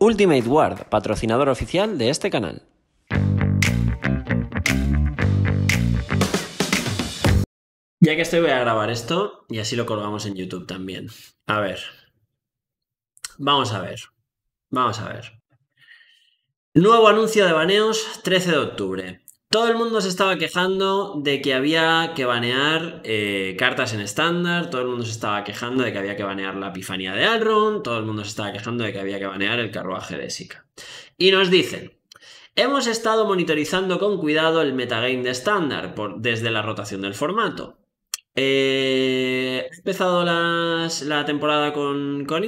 Ultimate Ward, patrocinador oficial de este canal. Ya que estoy voy a grabar esto y así lo colgamos en YouTube también. A ver. Vamos a ver. Vamos a ver. Nuevo anuncio de baneos 13 de octubre. Todo el mundo se estaba quejando de que había que banear eh, cartas en estándar, todo el mundo se estaba quejando de que había que banear la epifanía de Alron. todo el mundo se estaba quejando de que había que banear el carruaje de Sika. Y nos dicen, hemos estado monitorizando con cuidado el metagame de estándar desde la rotación del formato. Eh, he empezado la temporada con, con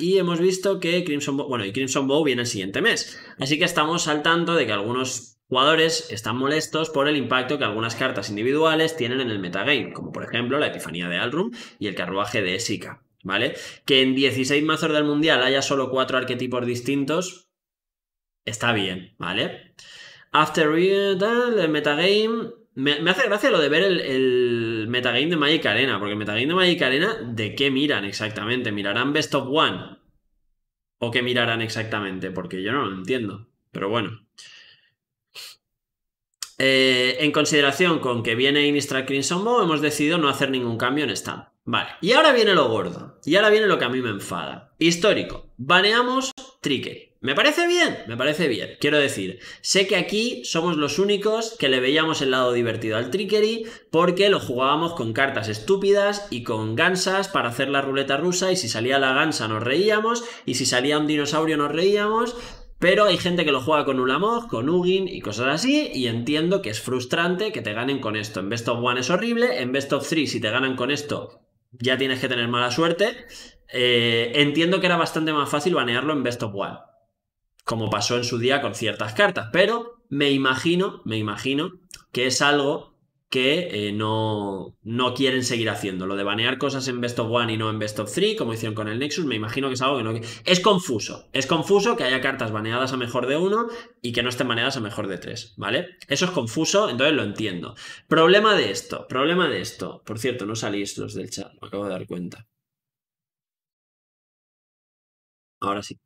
y hemos visto que Crimson Bow, bueno, y Crimson Bow viene el siguiente mes. Así que estamos al tanto de que algunos jugadores están molestos por el impacto que algunas cartas individuales tienen en el metagame, como por ejemplo la Epifanía de Alrum y el carruaje de Esika. ¿Vale? Que en 16 mazos del mundial haya solo cuatro arquetipos distintos, está bien, ¿vale? After tal, el metagame. Me, hace gracia lo de ver el, el, metagame de Magic Arena, porque el metagame de Magic Arena, ¿de qué miran exactamente? ¿Mirarán Best of One? ¿O qué mirarán exactamente? Porque yo no lo entiendo. Pero bueno. Eh, en consideración con que viene Inistra Crimson hemos decidido no hacer ningún cambio en stand. Vale, y ahora viene lo gordo. Y ahora viene lo que a mí me enfada. Histórico. Baneamos Trickery. ¿Me parece bien? Me parece bien. Quiero decir, sé que aquí somos los únicos que le veíamos el lado divertido al Trickery porque lo jugábamos con cartas estúpidas y con gansas para hacer la ruleta rusa y si salía la gansa nos reíamos y si salía un dinosaurio nos reíamos pero hay gente que lo juega con Ulamog, con Ugin y cosas así, y entiendo que es frustrante que te ganen con esto. En Best of One es horrible, en Best of Three si te ganan con esto ya tienes que tener mala suerte. Eh, entiendo que era bastante más fácil banearlo en Best of One, como pasó en su día con ciertas cartas, pero me imagino, me imagino que es algo que eh, no, quieren seguir haciendo. Lo de banear cosas en Best of One y no en Best of Three, como hicieron con el Nexus, me imagino que es algo que no... Es confuso. Es confuso que haya cartas baneadas a mejor de uno y que no estén baneadas a mejor de tres, ¿vale? Eso es confuso, entonces lo entiendo. Problema de esto, problema de esto. Por cierto, no salí los del chat, me acabo de dar cuenta. Ahora sí.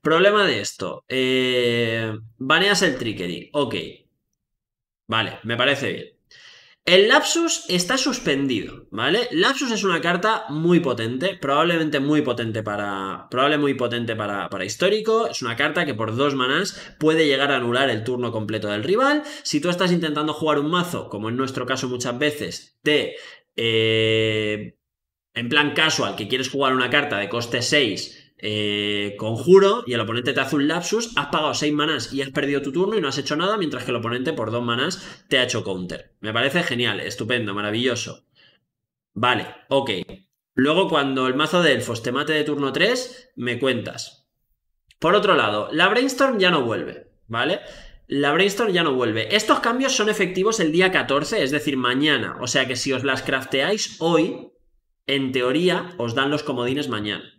Problema de esto. Eh, baneas el trickery. Ok. Vale, me parece bien. El lapsus está suspendido, ¿vale? Lapsus es una carta muy potente, probablemente muy potente para. Probable muy potente para, para, histórico. Es una carta que por dos manas puede llegar a anular el turno completo del rival. Si tú estás intentando jugar un mazo, como en nuestro caso muchas veces, de. Eh, en plan casual, que quieres jugar una carta de coste 6 eh, conjuro y el oponente te hace un lapsus, has pagado 6 manás y has perdido tu turno y no has hecho nada, mientras que el oponente por 2 manás te ha hecho counter. Me parece genial, estupendo, maravilloso. Vale, ok. Luego cuando el mazo de elfos te mate de turno 3, me cuentas. Por otro lado, la brainstorm ya no vuelve, ¿vale? La brainstorm ya no vuelve. Estos cambios son efectivos el día 14, es decir, mañana. O sea que si os las crafteáis hoy, en teoría os dan los comodines mañana.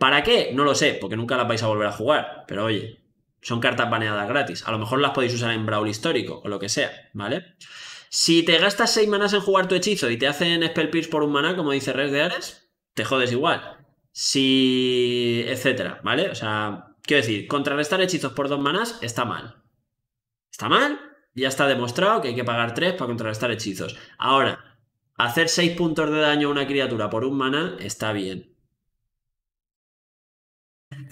¿Para qué? No lo sé, porque nunca las vais a volver a jugar. Pero oye, son cartas baneadas gratis. A lo mejor las podéis usar en Brawl histórico o lo que sea, ¿vale? Si te gastas 6 manas en jugar tu hechizo y te hacen Spell Pierce por un maná, como dice Res de Ares, te jodes igual. Si. etcétera, ¿vale? O sea, quiero decir, contrarrestar hechizos por dos manas está mal. Está mal, ya está demostrado que hay que pagar 3 para contrarrestar hechizos. Ahora, hacer 6 puntos de daño a una criatura por un maná está bien.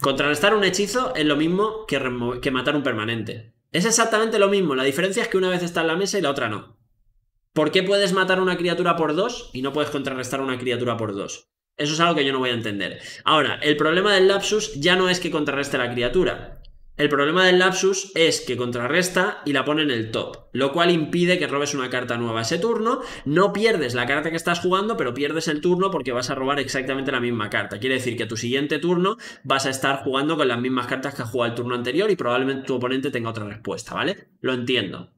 Contrarrestar un hechizo es lo mismo que, que matar un permanente. Es exactamente lo mismo, la diferencia es que una vez está en la mesa y la otra no. ¿Por qué puedes matar una criatura por dos y no puedes contrarrestar una criatura por dos? Eso es algo que yo no voy a entender. Ahora, el problema del lapsus ya no es que contrarreste la criatura. El problema del lapsus es que contrarresta y la pone en el top, lo cual impide que robes una carta nueva ese turno. No pierdes la carta que estás jugando, pero pierdes el turno porque vas a robar exactamente la misma carta. Quiere decir que tu siguiente turno vas a estar jugando con las mismas cartas que has jugado el turno anterior y probablemente tu oponente tenga otra respuesta, ¿vale? Lo entiendo.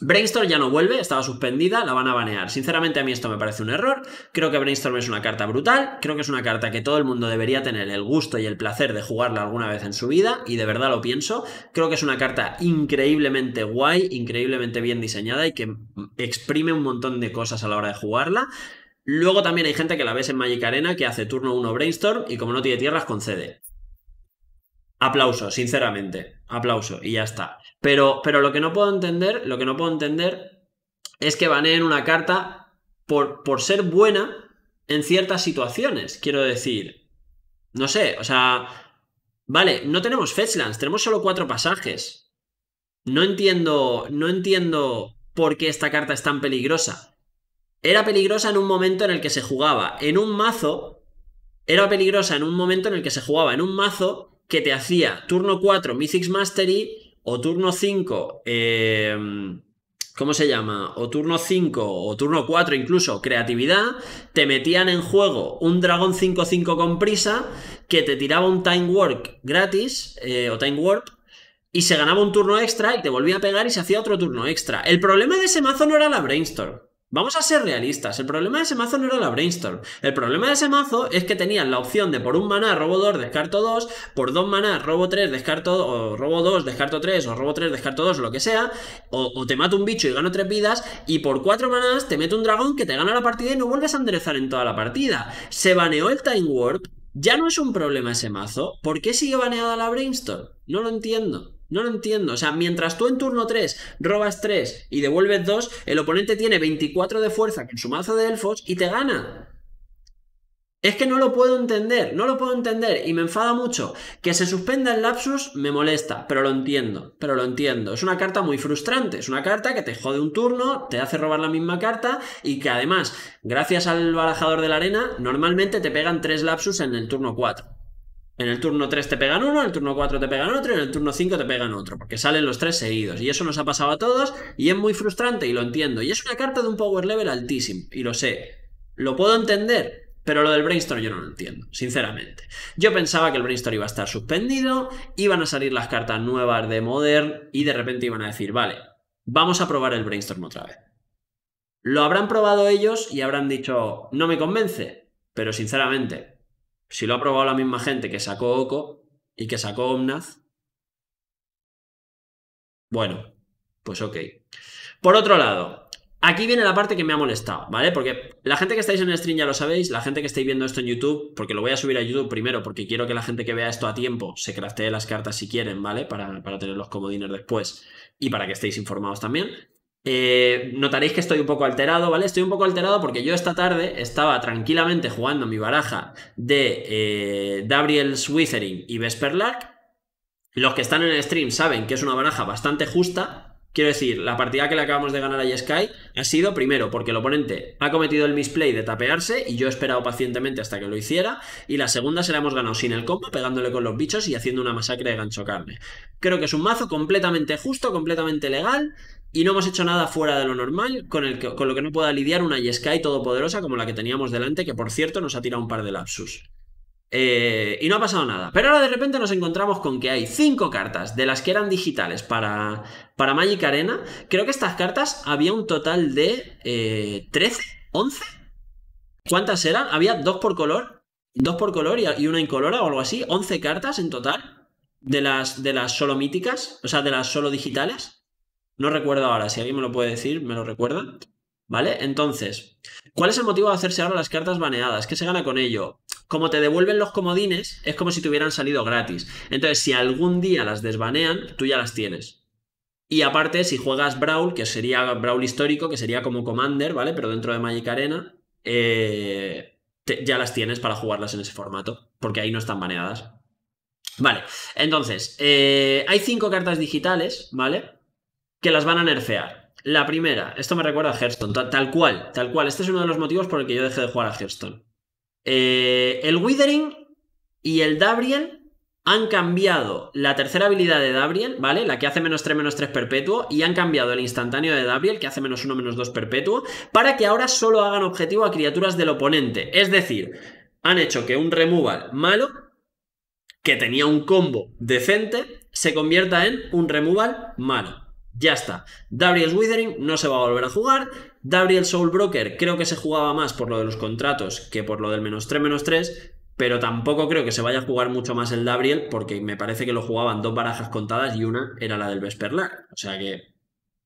Brainstorm ya no vuelve, estaba suspendida, la van a banear. Sinceramente a mí esto me parece un error. Creo que Brainstorm es una carta brutal, creo que es una carta que todo el mundo debería tener el gusto y el placer de jugarla alguna vez en su vida, y de verdad lo pienso. Creo que es una carta increíblemente guay, increíblemente bien diseñada y que exprime un montón de cosas a la hora de jugarla. Luego también hay gente que la ves en Magic Arena que hace turno 1 Brainstorm y como no tiene tierras concede aplauso, sinceramente, aplauso y ya está. Pero, pero lo que no puedo entender, lo que no puedo entender es que baneen una carta por, por ser buena en ciertas situaciones, quiero decir. No sé, o sea, vale, no tenemos fetchlands, tenemos solo cuatro pasajes. No entiendo, no entiendo por qué esta carta es tan peligrosa. Era peligrosa en un momento en el que se jugaba en un mazo, era peligrosa en un momento en el que se jugaba en un mazo que te hacía turno 4 Mythics Mastery o turno 5, em, ¿cómo se llama? O turno 5 o turno 4 incluso, creatividad, te metían en juego un dragón 5-5 con prisa que te tiraba un time work gratis eh, o time warp y se ganaba un turno extra y te volvía a pegar y se hacía otro turno extra. El problema de ese mazo no era la brainstorm. Vamos a ser realistas, el problema de ese mazo no era la Brainstorm. El problema de ese mazo es que tenían la opción de por un maná robo 2, descarto 2, por dos maná robo 3, descarto o robo 2, descarto 3, o robo 3, descarto 2, lo que sea, o, te mato un bicho y gano tres vidas, y por cuatro manás te mete un dragón que te gana la partida y no vuelves a enderezar en toda la partida. Se baneó el Time Warp, ya no es un problema ese mazo, ¿por qué sigue baneada la Brainstorm? No lo entiendo. No lo entiendo. O sea, mientras tú en turno 3 robas 3 y devuelves 2, el oponente tiene 24 de fuerza con su mazo de elfos y te gana. Es que no lo puedo entender, no lo puedo entender y me enfada mucho. Que se suspenda el lapsus me molesta, pero lo entiendo, pero lo entiendo. Es una carta muy frustrante, es una carta que te jode un turno, te hace robar la misma carta y que además, gracias al barajador de la arena, normalmente te pegan 3 lapsus en el turno 4. En el turno 3 te pegan uno, en el turno 4 te pegan otro, en el turno 5 te pegan otro, porque salen los tres seguidos. Y eso nos ha pasado a todos y es muy frustrante y lo entiendo. Y es una carta de un power level altísimo, y lo sé. Lo puedo entender, pero lo del brainstorm yo no lo entiendo, sinceramente. Yo pensaba que el brainstorm iba a estar suspendido, iban a salir las cartas nuevas de Modern y de repente iban a decir, vale, vamos a probar el brainstorm otra vez. Lo habrán probado ellos y habrán dicho, no me convence, pero sinceramente, si lo ha probado la misma gente que sacó Oco y que sacó Omnaz, bueno, pues ok. Por otro lado, aquí viene la parte que me ha molestado, ¿vale? Porque la gente que estáis en el stream ya lo sabéis, la gente que estáis viendo esto en YouTube, porque lo voy a subir a YouTube primero, porque quiero que la gente que vea esto a tiempo se craftee las cartas si quieren, ¿vale? Para, para tener los después y para que estéis informados también. Eh, notaréis que estoy un poco alterado, ¿vale? Estoy un poco alterado porque yo esta tarde estaba tranquilamente jugando mi baraja de eh, Gabriel Swithering y Lark. Los que están en el stream saben que es una baraja bastante justa. Quiero decir, la partida que le acabamos de ganar a Sky ha sido primero porque el oponente ha cometido el misplay de tapearse y yo he esperado pacientemente hasta que lo hiciera. Y la segunda se la hemos ganado sin el combo, pegándole con los bichos y haciendo una masacre de gancho carne. Creo que es un mazo completamente justo, completamente legal y no hemos hecho nada fuera de lo normal, con, el con lo que no pueda lidiar una Yesky todopoderosa como la que teníamos delante, que por cierto nos ha tirado un par de lapsus. Eh, y no ha pasado nada. Pero ahora de repente nos encontramos con que hay cinco cartas de las que eran digitales para, para Magic Arena. Creo que estas cartas había un total de 13, eh, 11. ¿Cuántas eran? Había dos por color, dos por color y una incolora o algo así. 11 cartas en total de las, de las solo míticas, o sea, de las solo digitales. No recuerdo ahora, si alguien me lo puede decir, me lo recuerda. ¿Vale? Entonces, ¿cuál es el motivo de hacerse ahora las cartas baneadas? ¿Qué se gana con ello? Como te devuelven los comodines, es como si te hubieran salido gratis. Entonces, si algún día las desbanean, tú ya las tienes. Y aparte, si juegas Brawl, que sería Brawl histórico, que sería como Commander, ¿vale? Pero dentro de Magic Arena, eh, ya las tienes para jugarlas en ese formato, porque ahí no están baneadas. Vale, entonces, eh, hay cinco cartas digitales, ¿vale? que las van a nerfear. La primera, esto me recuerda a Hearthstone, tal, cual, tal cual. Este es uno de los motivos por el que yo dejé de jugar a Hearthstone. Eh, el Withering y el Dabriel han cambiado la tercera habilidad de Dabriel, ¿vale? La que hace menos 3, menos 3 perpetuo, y han cambiado el instantáneo de Dabriel, que hace menos 1, menos 2 perpetuo, para que ahora solo hagan objetivo a criaturas del oponente. Es decir, han hecho que un removal malo, que tenía un combo decente, se convierta en un removal malo. Ya está. Gabriel Withering no se va a volver a jugar. Gabriel Soulbroker creo que se jugaba más por lo de los contratos que por lo del menos 3, menos 3. Pero tampoco creo que se vaya a jugar mucho más el Gabriel, porque me parece que lo jugaban dos barajas contadas y una era la del Vesperlar. O sea que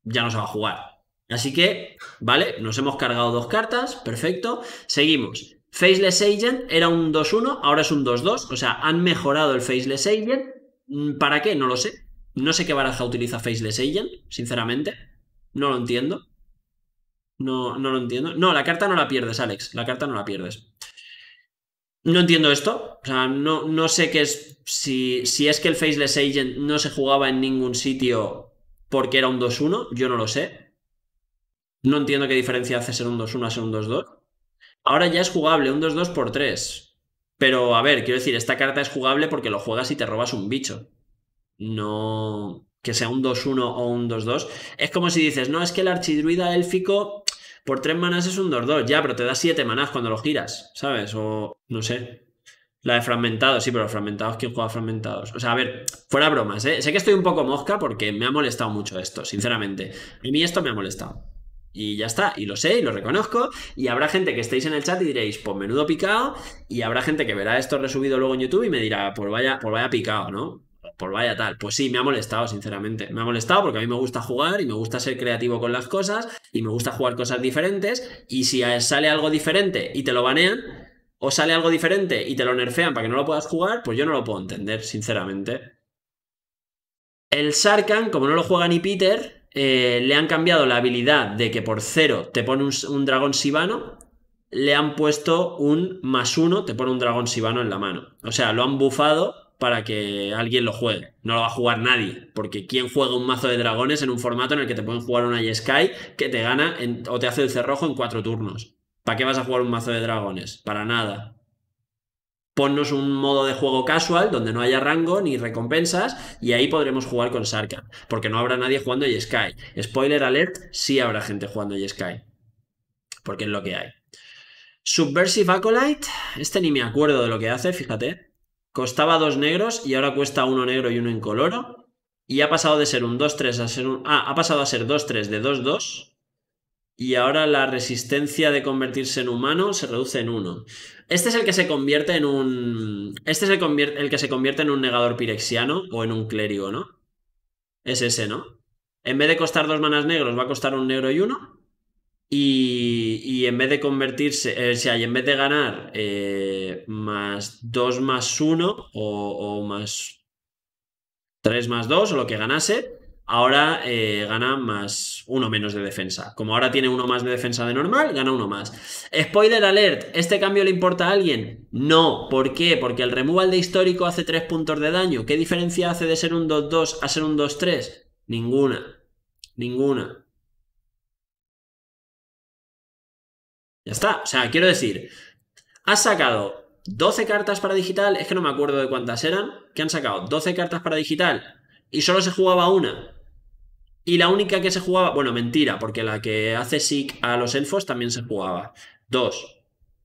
ya no se va a jugar. Así que, vale, nos hemos cargado dos cartas, perfecto. Seguimos. Faceless Agent era un 2-1, ahora es un 2-2. O sea, han mejorado el Faceless Agent. Mm, ¿Para qué? No lo sé. No sé qué baraja utiliza Faceless Agent, sinceramente. No lo entiendo. No, no lo entiendo. No, la carta no la pierdes, Alex. La carta no la pierdes. No entiendo esto. O sea, no, no sé qué es. Si, si, es que el Faceless Agent no se jugaba en ningún sitio porque era un 2-1, yo no lo sé. No entiendo qué diferencia hace ser un 2-1 a ser un 2-2. Ahora ya es jugable, un 2-2 por 3. Pero a ver, quiero decir, esta carta es jugable porque lo juegas y te robas un bicho no que sea un 2-1 o un 2-2. Es como si dices, no, es que el archidruida élfico por 3 manas es un 2-2, ya, pero te da 7 manas cuando lo giras, ¿sabes? O no sé. La de fragmentados, sí, pero fragmentados, ¿quién juega fragmentados? O sea, a ver, fuera bromas, ¿eh? Sé que estoy un poco mosca porque me ha molestado mucho esto, sinceramente. A mí esto me ha molestado. Y ya está, y lo sé y lo reconozco. Y habrá gente que estéis en el chat y diréis, pues menudo picado. Y habrá gente que verá esto resubido luego en YouTube y me dirá, por pues vaya, pues vaya picado, ¿no? por vaya tal. Pues sí, me ha molestado, sinceramente. Me ha molestado porque a mí me gusta jugar y me gusta ser creativo con las cosas y me gusta jugar cosas diferentes. Y si sale algo diferente y te lo banean, o sale algo diferente y te lo nerfean para que no lo puedas jugar, pues yo no lo puedo entender, sinceramente. El Sarkan, como no lo juega ni Peter, eh, le han cambiado la habilidad de que por cero te pone un, dragón sibano, le han puesto un más uno, te pone un dragón sibano en la mano. O sea, lo han bufado para que alguien lo juegue. No lo va a jugar nadie, porque ¿quién juega un mazo de dragones en un formato en el que te pueden jugar una Sky que te gana o te hace el cerrojo en cuatro turnos? ¿Para qué vas a jugar un mazo de dragones? Para nada. Ponnos un modo de juego casual donde no haya rango ni recompensas y ahí podremos jugar con Sarka... porque no habrá nadie jugando Sky. Spoiler alert, sí habrá gente jugando Sky, porque es lo que hay. Subversive Acolyte, este ni me acuerdo de lo que hace, fíjate costaba dos negros y ahora cuesta uno negro y uno incoloro. Y ha pasado de ser un 2-3 a ser un. Ah, ha pasado a ser 2-3 de 2-2. Y ahora la resistencia de convertirse en humano se reduce en uno. Este es el que se convierte en un. Este es el que se convierte en un negador pirexiano o en un clérigo, ¿no? Es ese, ¿no? En vez de costar dos manas negros, va a costar un negro y uno. Y, en vez de convertirse, eh, o sea, y en vez de ganar eh, más 2 más 1 o, más 3 más 2 o lo que ganase, ahora eh, gana más 1 menos de defensa. Como ahora tiene 1 más de defensa de normal, gana 1 más. Spoiler alert, ¿este cambio le importa a alguien? No, ¿por qué? Porque el removal de histórico hace 3 puntos de daño. ¿Qué diferencia hace de ser un 2-2 a ser un 2-3? Ninguna, ninguna. Ya está. O sea, quiero decir, has sacado 12 cartas para digital, es que no me acuerdo de cuántas eran, que han sacado 12 cartas para digital y solo se jugaba una. Y la única que se jugaba, bueno, mentira, porque la que hace SIC a los elfos también se jugaba. Dos.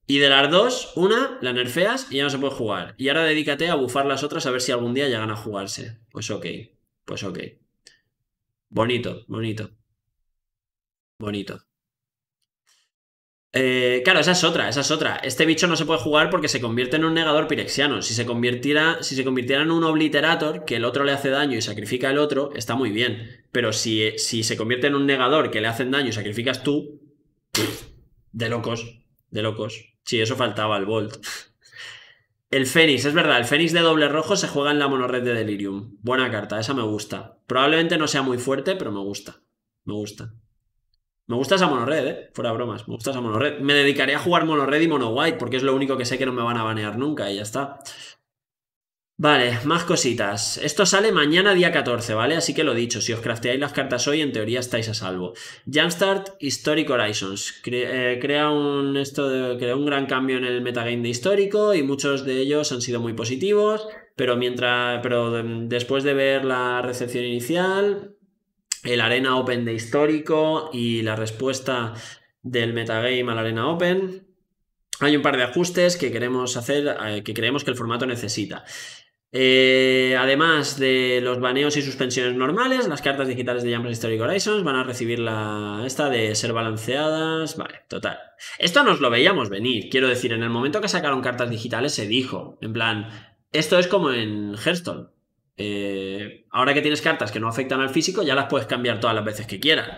Y de las dos, una la nerfeas y ya no se puede jugar. Y ahora dedícate a bufar las otras a ver si algún día llegan a jugarse. Pues ok, pues ok. Bonito, bonito. Bonito. Eh, claro, esa es otra, esa es otra. Este bicho no se puede jugar porque se convierte en un negador pirexiano. Si se convirtiera, si se en un obliterator, que el otro le hace daño y sacrifica el otro, está muy bien. Pero si, si se convierte en un negador que le hacen daño y sacrificas tú, de locos, de locos. Sí, eso faltaba al volt. El Fénix, es verdad, el Fénix de doble rojo se juega en la monorred de Delirium. Buena carta, esa me gusta. Probablemente no sea muy fuerte, pero me gusta. Me gusta. Me gusta esa monorred, ¿eh? Fuera bromas, me gusta esa monored. Me dedicaré a jugar monorred y mono white porque es lo único que sé que no me van a banear nunca y ya está. Vale, más cositas. Esto sale mañana día 14, ¿vale? Así que lo dicho, si os crafteáis las cartas hoy, en teoría estáis a salvo. Jumpstart Historic Horizons. Eh, crea, un, esto crea un gran cambio en el metagame de histórico y muchos de ellos han sido muy positivos, pero, mientras, pero después de ver la recepción inicial, el Arena Open de histórico y la respuesta del metagame al Arena Open. Hay un par de ajustes que queremos hacer, eh, que creemos que el formato necesita. Eh, además de los baneos y suspensiones normales, las cartas digitales de Jump Historic Horizons van a recibir la esta de ser balanceadas. Vale, total. Esto nos lo veíamos venir. Quiero decir, en el momento que sacaron cartas digitales se dijo, en plan, esto es como en Hearthstone. Eh, ahora que tienes cartas que no afectan al físico, ya las puedes cambiar todas las veces que quieras.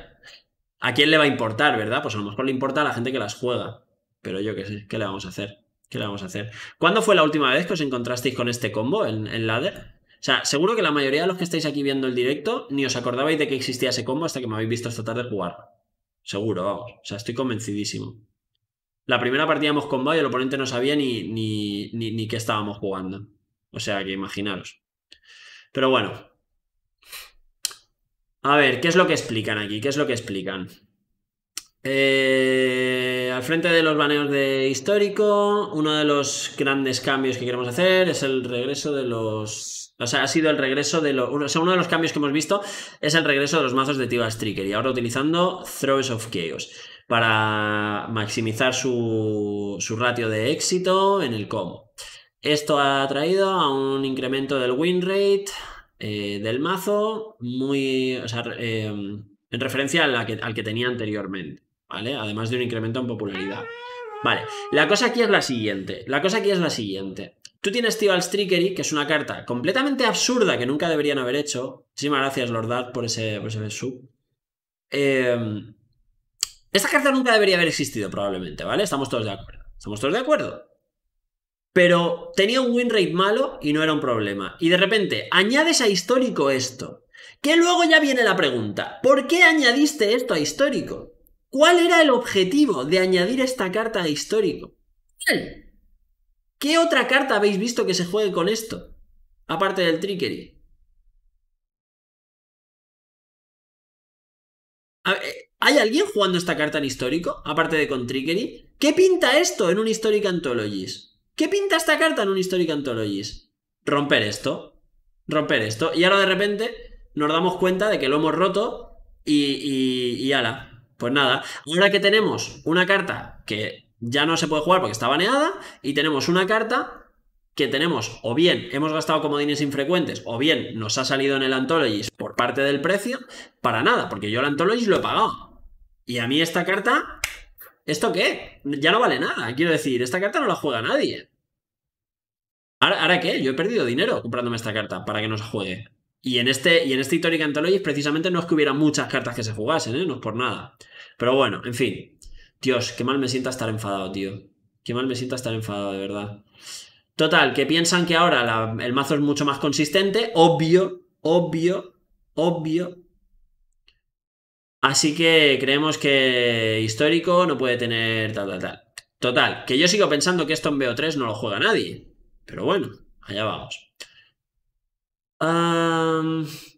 ¿A quién le va a importar, verdad? Pues a lo mejor le importa a la gente que las juega. Pero yo qué sé, ¿qué le vamos a hacer? ¿Qué le vamos a hacer? ¿Cuándo fue la última vez que os encontrasteis con este combo en, el ladder? O sea, seguro que la mayoría de los que estáis aquí viendo el directo ni os acordabais de que existía ese combo hasta que me habéis visto esta tarde jugar. Seguro, O sea, estoy convencidísimo. La primera partida hemos combado y el oponente no sabía ni, ni, ni, ni qué estábamos jugando. O sea, que imaginaros. Pero bueno. A ver, ¿qué es lo que explican aquí? ¿Qué es lo que explican? Eh, al frente de los baneos de histórico, uno de los grandes cambios que queremos hacer es el regreso de los. O sea, ha sido el regreso de los. O sea, uno de los cambios que hemos visto es el regreso de los mazos de Tibas Striker y ahora utilizando Throws of Chaos para maximizar su, su ratio de éxito en el combo. Esto ha traído a un incremento del win rate eh, del mazo muy, eh, en referencia al que tenía anteriormente, ¿vale? Además de un incremento en popularidad. Vale, la cosa aquí es la siguiente, la cosa aquí es la siguiente. Tú tienes al Trickery, que es una carta completamente absurda que nunca deberían haber hecho. Muchísimas gracias, Lordad, por ese, por ese sub. Em, esta carta nunca debería haber existido, probablemente, ¿vale? Estamos todos de acuerdo. Estamos todos de acuerdo pero tenía un win rate malo y no era un problema. Y de repente añades a histórico esto. Que luego ya viene la pregunta, ¿por qué añadiste esto a histórico? ¿Cuál era el objetivo de añadir esta carta a histórico? ¿Qué otra carta habéis visto que se juegue con esto? Aparte del trickery. ¿Hay alguien jugando esta carta en histórico? Aparte de con trickery. ¿Qué pinta esto en un Historic Anthologies? ¿Qué pinta esta carta en un Historic Anthologies? Romper esto. Romper esto. Y ahora de repente nos damos cuenta de que lo hemos roto y, y, ala. Pues nada. Ahora que tenemos una carta que ya no se puede jugar porque está baneada y tenemos una carta que tenemos o bien hemos gastado comodines infrecuentes o bien nos ha salido en el Anthologies por parte del precio, para nada, porque yo el Anthologies lo he pagado. Y a mí esta carta ¿Esto qué? Ya no vale nada. Quiero decir, esta carta no la juega nadie. ¿Ahora, qué? Yo he perdido dinero comprándome esta carta para que no se juegue. Y en este, y en este Historic Anthologies precisamente no es que hubiera muchas cartas que se jugasen, ¿eh? No es por nada. Pero bueno, en fin. Dios, qué mal me sienta estar enfadado, tío. Qué mal me sienta estar enfadado, de verdad. Total, que piensan que ahora el mazo es mucho más consistente. Obvio, obvio, obvio, Así que creemos que histórico no puede tener tal, tal, tal. Total, que yo sigo pensando que esto en BO3 no lo juega nadie. Pero bueno, allá vamos.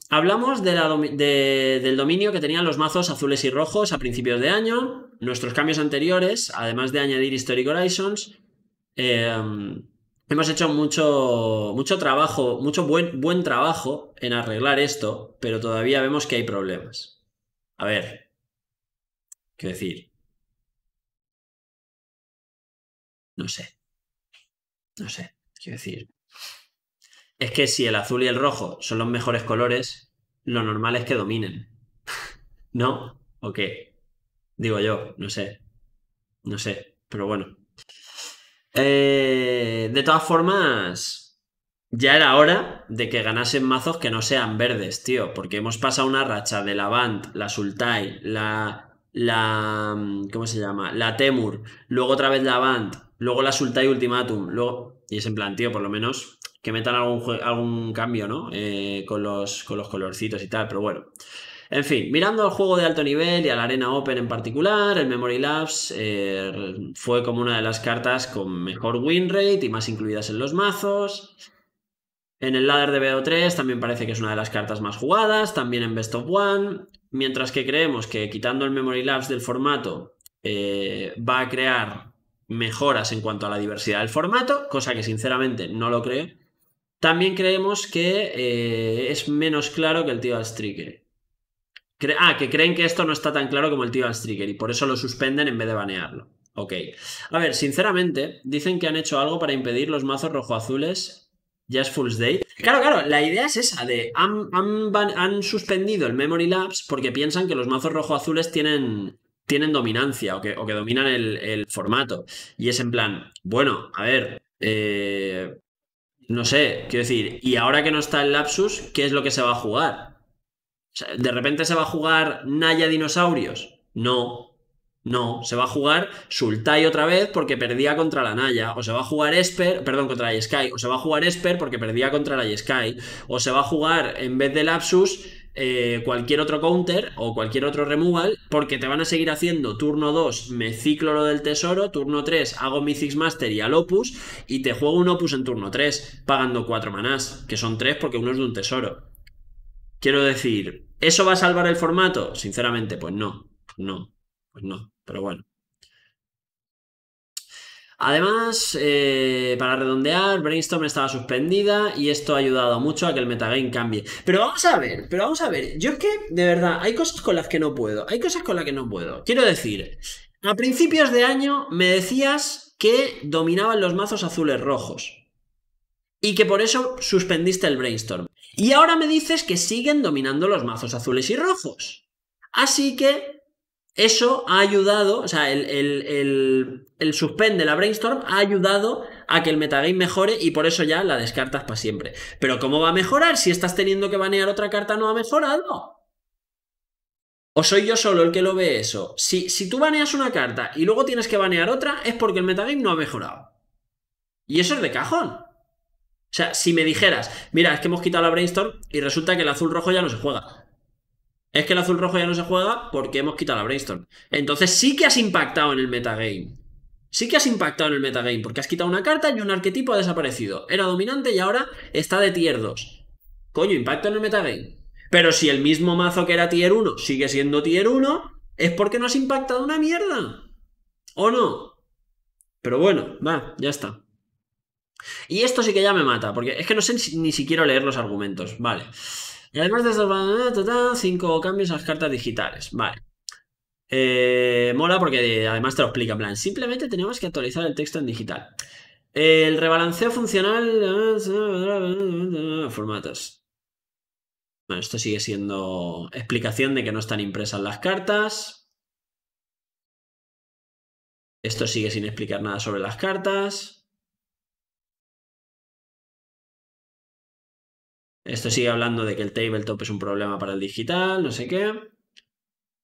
hablamos del dominio que tenían los mazos azules y rojos a principios de año. Nuestros cambios anteriores, además de añadir Historic Horizons, em, hemos hecho mucho, mucho trabajo, mucho buen, buen trabajo en arreglar esto, pero todavía vemos que hay problemas. A ver, quiero decir, no sé, no sé, quiero decir, es que si el azul y el rojo son los mejores colores, lo normal es que dominen, ¿no? ¿O qué? Digo yo, no sé, no sé, pero bueno. Eh, de todas formas, ya era hora de que ganasen mazos que no sean verdes, tío, porque hemos pasado una racha de la Band, la Sultai, la, la... Mm, ¿Cómo se llama? La Temur, luego otra vez la Band, luego la Sultai Ultimatum, luego... Y es en plan, tío, por lo menos que metan algún, cambio, ¿no? Eh, con, los, con los colorcitos y tal, pero bueno. En fin, mirando al juego de alto nivel y a la Arena Open en particular, el Memory Labs eh, fue como una de las cartas con mejor win rate y más incluidas en los mazos. En el ladder de BO3 también parece que es una de las cartas más jugadas, también en Best of One, mientras que creemos que quitando el Memory Lapse del formato eh, va a crear mejoras en cuanto a la diversidad del formato, cosa que sinceramente no lo creo. También creemos que eh, es menos claro que el tío al Striker. ah, que creen que esto no está tan claro como el tío al Striker y por eso lo suspenden en vez de banearlo. Ok. A ver, sinceramente, dicen que han hecho algo para impedir los mazos rojo-azules es Fool's Day. Claro, claro, la idea es esa, de han, han, suspendido el Memory Labs porque piensan que los mazos rojo-azules tienen, tienen dominancia o que, dominan el, formato. Y es en plan, bueno, a ver, eh, no sé, quiero decir, y ahora que no está el Lapsus, ¿qué es lo que se va a jugar? ¿De repente se va a jugar Naya Dinosaurios? No, no, se va a jugar Sultai otra vez porque perdía contra la Naya, o se va a jugar Esper, perdón, contra la Sky, o se va a jugar Esper porque perdía contra la Sky, o se va a jugar en vez de Lapsus eh, cualquier otro counter o cualquier otro removal, porque te van a seguir haciendo turno 2, me ciclo lo del tesoro, turno 3, hago mi Six Master y al Opus, y te juego un Opus en turno 3, pagando 4 manás, que son 3 porque uno es de un tesoro. Quiero decir, ¿eso va a salvar el formato? Sinceramente, pues no, no pues no, pero bueno. Además, eh, para redondear, Brainstorm estaba suspendida y esto ha ayudado mucho a que el metagame cambie. Pero vamos a ver, pero vamos a ver. Yo es que, de verdad, hay cosas con las que no puedo. Hay cosas con las que no puedo. Quiero decir, a principios de año me decías que dominaban los mazos azules rojos. Y que por eso suspendiste el Brainstorm. Y ahora me dices que siguen dominando los mazos azules y rojos. Así que eso ha ayudado, o sea, el, el, suspend de la brainstorm ha ayudado a que el metagame mejore y por eso ya la descartas para siempre. Pero ¿cómo va a mejorar si estás teniendo que banear otra carta no ha mejorado? ¿O soy yo solo el que lo ve eso? Si, si tú baneas una carta y luego tienes que banear otra, es porque el metagame no ha mejorado. Y eso es de cajón. O sea, si me dijeras, mira, es que hemos quitado la brainstorm y resulta que el azul rojo ya no se juega es que el azul rojo ya no se juega porque hemos quitado la brainstorm. Entonces sí que has impactado en el metagame. Sí que has impactado en el metagame porque has quitado una carta y un arquetipo ha desaparecido. Era dominante y ahora está de tier 2. Coño, impacto en el metagame. Pero si el mismo mazo que era tier 1 sigue siendo tier 1, es porque no has impactado una mierda. ¿O no? Pero bueno, va, ya está. Y esto sí que ya me mata, porque es que no sé ni siquiera leer los argumentos. Vale. Además de cinco cambios a las cartas digitales. Vale. Eh, mola porque además te lo explica. plan, simplemente tenemos que actualizar el texto en digital. El rebalanceo funcional. Formatos. Bueno, esto sigue siendo explicación de que no están impresas las cartas. Esto sigue sin explicar nada sobre las cartas. Esto sigue hablando de que el tabletop es un problema para el digital, no sé qué.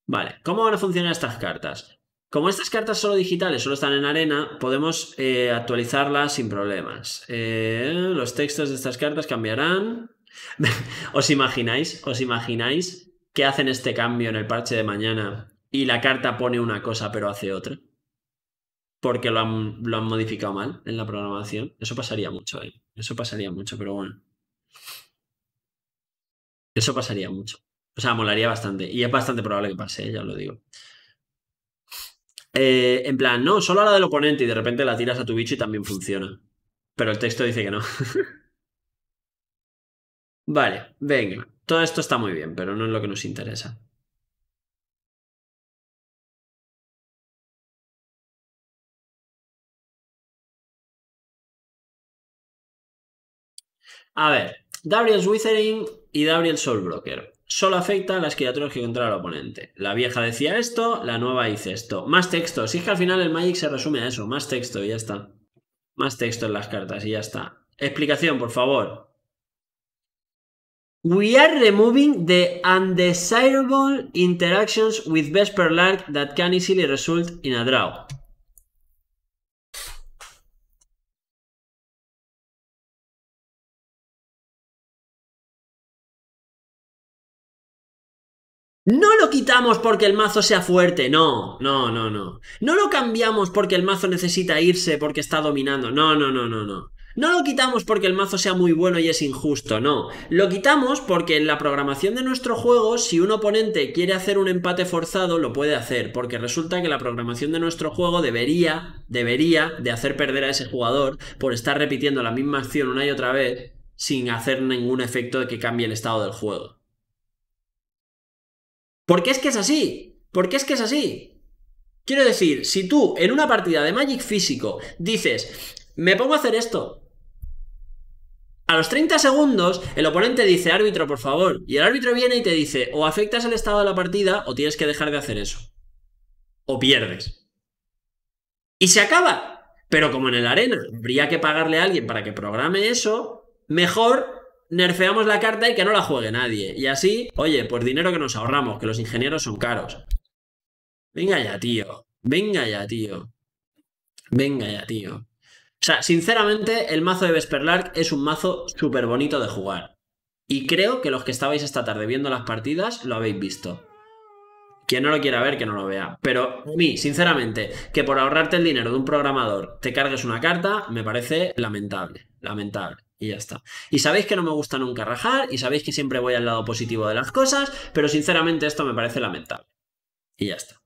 Vale, ¿cómo van a funcionar estas cartas? Como estas cartas solo digitales, solo están en arena, podemos eh, actualizarlas sin problemas. Eh, los textos de estas cartas cambiarán. ¿Os imagináis? ¿Os imagináis que hacen este cambio en el parche de mañana y la carta pone una cosa pero hace otra? Porque lo han, modificado mal en la programación. Eso pasaría mucho, eh. Eso pasaría mucho, pero bueno. Eso pasaría mucho. O sea, molaría bastante. Y es bastante probable que pase, ¿eh? ya lo digo. Eh, en plan, no, solo a del oponente y de repente la tiras a tu bicho y también funciona. Pero el texto dice que no. vale, venga. Todo esto está muy bien, pero no es lo que nos interesa. A ver, Gabriel Withering y Gabriel Broker. Solo afecta a las criaturas que controla el oponente. La vieja decía esto, la nueva dice esto. Más texto. Si es que al final el Magic se resume a eso. Más texto y ya está. Más texto en las cartas y ya está. Explicación, por favor. We are removing the undesirable interactions with Vesper Lark that can easily result in a draw. No lo quitamos porque el mazo sea fuerte, no, no, no, no. No lo cambiamos porque el mazo necesita irse porque está dominando, no, no, no, no, no. No lo quitamos porque el mazo sea muy bueno y es injusto, no. Lo quitamos porque en la programación de nuestro juego, si un oponente quiere hacer un empate forzado, lo puede hacer, porque resulta que la programación de nuestro juego debería, debería de hacer perder a ese jugador por estar repitiendo la misma acción una y otra vez sin hacer ningún efecto de que cambie el estado del juego. Porque es que es así. Porque es que es así. Quiero decir, si tú en una partida de Magic físico dices, me pongo a hacer esto. A los 30 segundos, el oponente dice, árbitro, por favor. Y el árbitro viene y te dice, o afectas el estado de la partida o tienes que dejar de hacer eso. O pierdes. Y se acaba. Pero como en el arena habría que pagarle a alguien para que programe eso, mejor nerfeamos la carta y que no la juegue nadie. Y así, oye, pues dinero que nos ahorramos, que los ingenieros son caros. Venga ya, tío. Venga ya, tío. Venga ya, tío. O sea, sinceramente, el mazo de Vesperlark es un mazo súper bonito de jugar. Y creo que los que estabais esta tarde viendo las partidas lo habéis visto. Quien no lo quiera ver, que no lo vea. Pero a mí, sinceramente, que por ahorrarte el dinero de un programador te cargues una carta, me parece lamentable. Lamentable y ya está. Y sabéis que no me gusta nunca rajar y sabéis que siempre voy al lado positivo de las cosas, pero sinceramente esto me parece lamentable. Y ya está.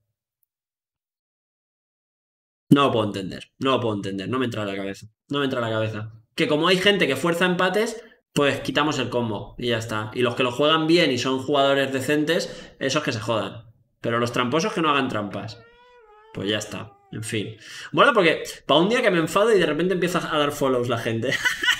No lo puedo entender, no lo puedo entender, no me entra a la cabeza, no me entra a la cabeza. Que como hay gente que fuerza empates, pues quitamos el combo y ya está. Y los que lo juegan bien y son jugadores decentes, esos que se jodan. Pero los tramposos que no hagan trampas. Pues ya está, en fin. Bueno, porque para un día que me enfado y de repente empieza a dar follows la gente.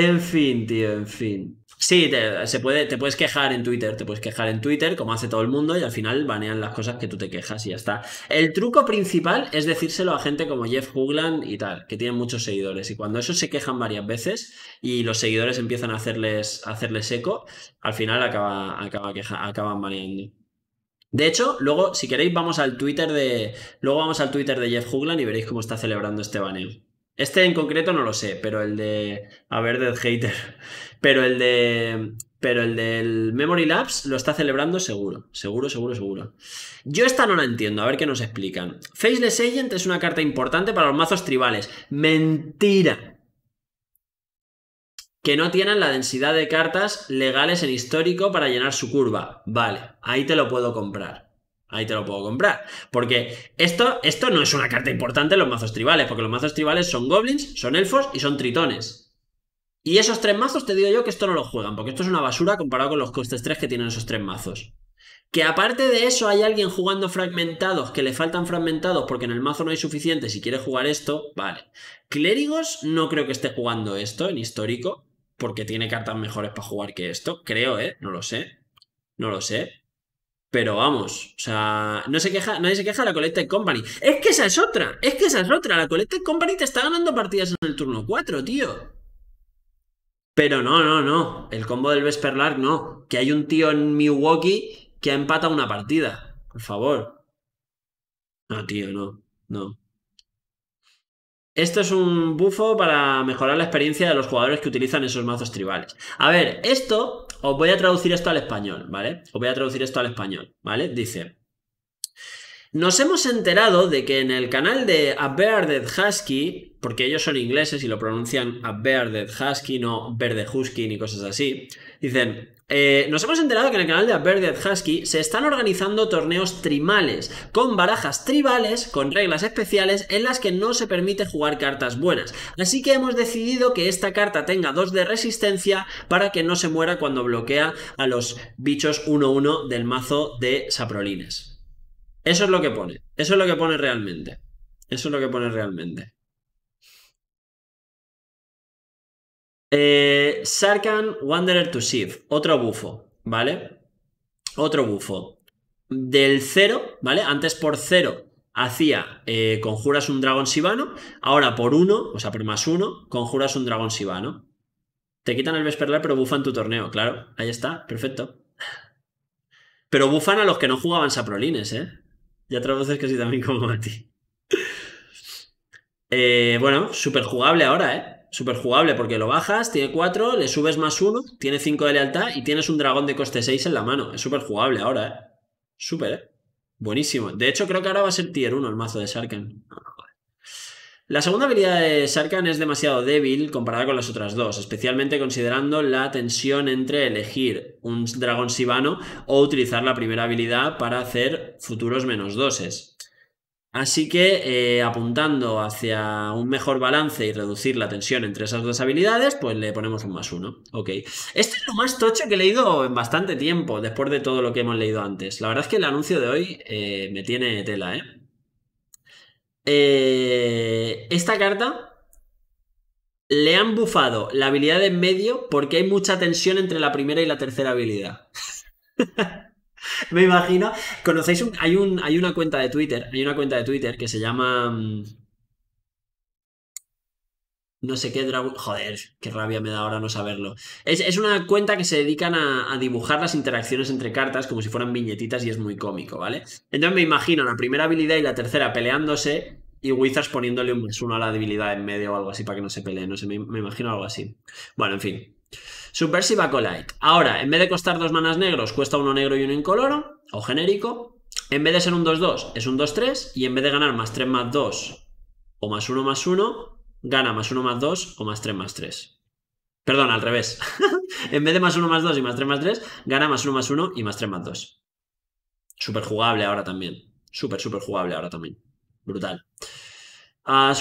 En fin, tío, en fin. Sí, te, se puede, te puedes quejar en Twitter, te puedes quejar en Twitter, como hace todo el mundo, y al final banean las cosas que tú te quejas y ya está. El truco principal es decírselo a gente como Jeff Hoogland y tal, que tienen muchos seguidores, y cuando esos se quejan varias veces y los seguidores empiezan a hacerles, eco, al final acaba, acaba acaban baneando. De hecho, luego, si queréis, vamos al Twitter de. Luego vamos al Twitter de Jeff Hoogland y veréis cómo está celebrando este baneo. Este en concreto no lo sé, pero el de. A ver, dead Hater. Pero el de. Pero el del Memory Labs lo está celebrando seguro. Seguro, seguro, seguro. Yo esta no la entiendo, a ver qué nos explican. Faceless Agent es una carta importante para los mazos tribales. Mentira. Que no tienen la densidad de cartas legales en histórico para llenar su curva. Vale, ahí te lo puedo comprar. Ahí te lo puedo comprar. Porque esto, esto no es una carta importante en los mazos tribales, porque los mazos tribales son goblins, son elfos y son tritones. Y esos tres mazos te digo yo que esto no lo juegan, porque esto es una basura comparado con los costes 3 que tienen esos tres mazos. Que aparte de eso hay alguien jugando fragmentados, que le faltan fragmentados porque en el mazo no hay suficiente si quiere jugar esto, vale. Clérigos no creo que esté jugando esto en histórico, porque tiene cartas mejores para jugar que esto, creo, ¿eh? No lo sé. No lo sé. Pero vamos, o sea, no se queja, nadie se queja de la Collected Company. Es que esa es otra, es que esa es otra. La Collected Company te está ganando partidas en el turno 4, tío. Pero no, no, no. El combo del Vesperlark no. Que hay un tío en Milwaukee que ha empatado una partida. Por favor. No, tío, no. No. Esto es un bufo para mejorar la experiencia de los jugadores que utilizan esos mazos tribales. A ver, esto, os voy a traducir esto al español, ¿vale? Os voy a traducir esto al español, ¿vale? Dice, nos hemos enterado de que en el canal de A Husky, porque ellos son ingleses y lo pronuncian A Husky, no Verde Husky ni cosas así, dicen, eh, nos hemos enterado que en el canal de Averted Husky se están organizando torneos trimales, con barajas tribales, con reglas especiales en las que no se permite jugar cartas buenas. Así que hemos decidido que esta carta tenga 2 de resistencia para que no se muera cuando bloquea a los bichos 1-1 del mazo de saprolines. Eso es lo que pone, eso es lo que pone realmente. Eso es lo que pone realmente. Eh, Sarkan Wanderer to Shift, otro bufo, ¿vale? Otro bufo. Del 0, ¿vale? Antes por 0 hacía eh, conjuras un dragón sibano, ahora por 1, o sea, por más 1, conjuras un dragón sibano. Te quitan el Vesperlar, pero bufan tu torneo, claro. Ahí está, perfecto. Pero bufan a los que no jugaban saprolines, ¿eh? Ya traduces casi también como a ti. Eh, bueno, súper jugable ahora, ¿eh? Super jugable porque lo bajas, tiene 4, le subes más 1, tiene 5 de lealtad y tienes un dragón de coste 6 en la mano. Es súper jugable ahora, ¿eh? Súper, ¿eh? Buenísimo. De hecho, creo que ahora va a ser tier 1 el mazo de Sarkhan. La segunda habilidad de Sarkhan es demasiado débil comparada con las otras dos, especialmente considerando la tensión entre elegir un dragón sivano o utilizar la primera habilidad para hacer futuros menos doses. Así que eh, apuntando hacia un mejor balance y reducir la tensión entre esas dos habilidades, pues le ponemos un más uno. Ok. Esto es lo más tocho que he leído en bastante tiempo, después de todo lo que hemos leído antes. La verdad es que el anuncio de hoy eh, me tiene tela, ¿eh? ¿eh? Esta carta le han bufado la habilidad de en medio porque hay mucha tensión entre la primera y la tercera habilidad. Me imagino. ¿Conocéis un, hay un, hay una cuenta de Twitter? Hay una cuenta de Twitter que se llama. Mm, no sé qué Dragon. Joder, qué rabia me da ahora no saberlo. Es, una cuenta que se dedican a, dibujar las interacciones entre cartas como si fueran viñetitas y es muy cómico, ¿vale? Entonces me imagino la primera habilidad y la tercera peleándose y Wizards poniéndole un uno a la debilidad en medio o algo así para que no se peleen. No sé, me, me imagino algo así. Bueno, en fin. Subversive Acolyte. Ahora, en vez de costar dos manas negros, cuesta uno negro y uno incoloro, o genérico. En vez de ser un 2-2, es un 2-3, y en vez de ganar más 3 más 2 o más 1 más 1, gana más 1 más 2 o más 3 más 3. Perdón, al revés. en vez de más 1 más 2 y más 3 más 3, gana más 1 más 1 y más 3 más 2. Súper jugable ahora también. super súper jugable ahora también. Brutal. A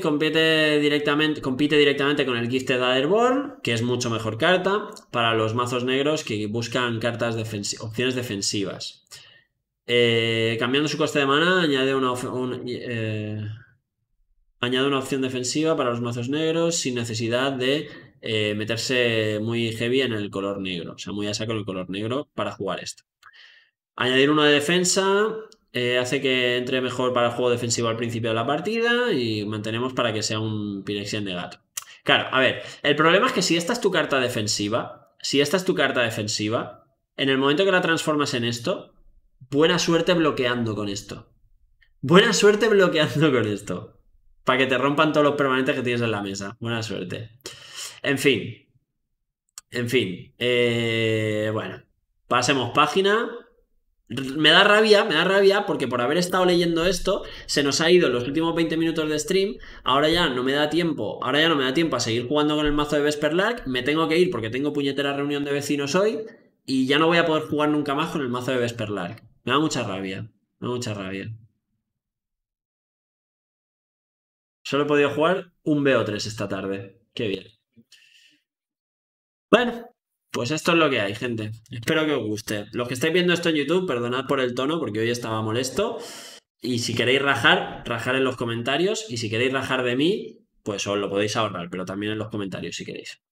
compite directamente, con el Gifted Airborne, que es mucho mejor carta para los mazos negros que buscan cartas opciones defensivas. Eh, cambiando su coste de mana, eh, añade una, opción defensiva para los mazos negros sin necesidad de eh, meterse muy heavy en el color negro, o sea, muy a saco el color negro para jugar esto. Añadir una de defensa eh, hace que entre mejor para el juego defensivo al principio de la partida y mantenemos para que sea un Pirexian de gato. Claro, a ver, el problema es que si esta es tu carta defensiva, si esta es tu carta defensiva, en el momento que la transformas en esto, buena suerte bloqueando con esto. Buena suerte bloqueando con esto. Para que te rompan todos los permanentes que tienes en la mesa. Buena suerte. En fin. En fin. Eh, bueno. Pasemos página. Me da rabia, me da rabia porque por haber estado leyendo esto se nos ha ido los últimos 20 minutos de stream, ahora ya no me da tiempo, ahora ya no me da tiempo a seguir jugando con el mazo de Lark, me tengo que ir porque tengo puñetera reunión de vecinos hoy y ya no voy a poder jugar nunca más con el mazo de Vesperlark. Me da mucha rabia, me da mucha rabia. Solo he podido jugar un BO3 esta tarde. Qué bien. Bueno, pues esto es lo que hay, gente. Espero que os guste. Los que estáis viendo esto en YouTube, perdonad por el tono, porque hoy estaba molesto. Y si queréis rajar, rajar en los comentarios. Y si queréis rajar de mí, pues os lo podéis ahorrar, pero también en los comentarios si queréis.